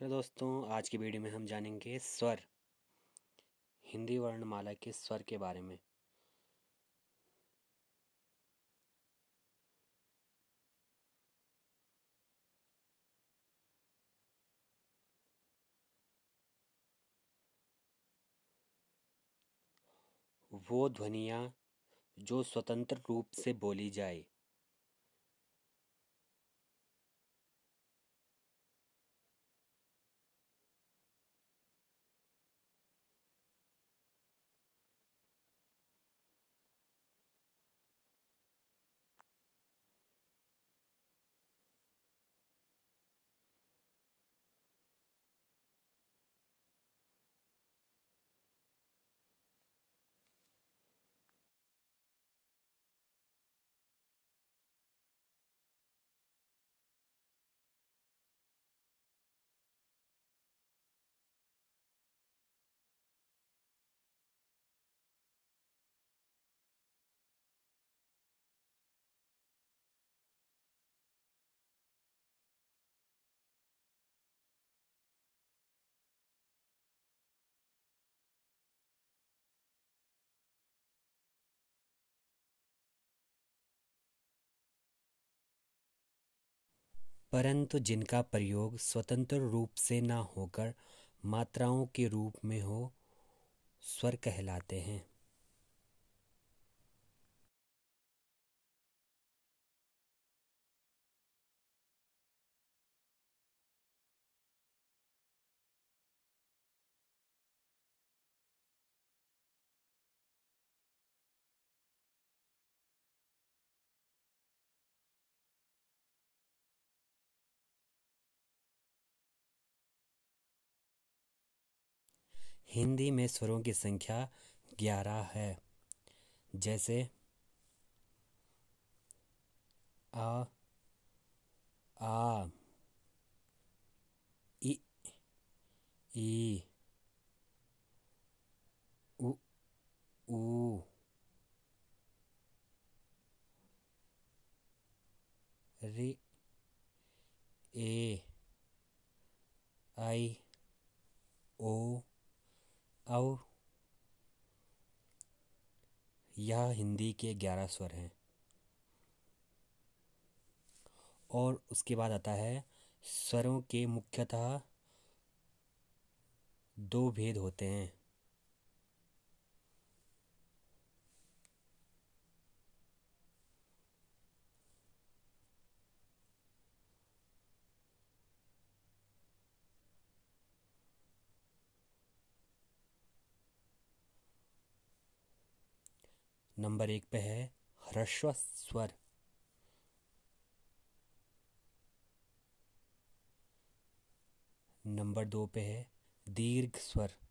hello दोस्तों आज की वीडियो में हम जानेंगे स्वर हिंदी वर्णमाला के स्वर के बारे में वो ध्वनियाँ जो स्वतंत्र रूप से बोली जाए परंतु जिनका प्रयोग स्वतंत्र रूप से ना होकर मात्राओं के रूप में हो स्वर कहलाते हैं हिंदी में स्वरों की संख्या ग्यारह है जैसे आ आ इ ई उ ऊ रि ए आई ओ अव यह हिंदी के ग्यारह स्वर हैं और उसके बाद आता है स्वरों के मुख्यतः दो भेद होते हैं नंबर एक पे है ह्रस्व स्वर नंबर दो पे है दीर्घ स्वर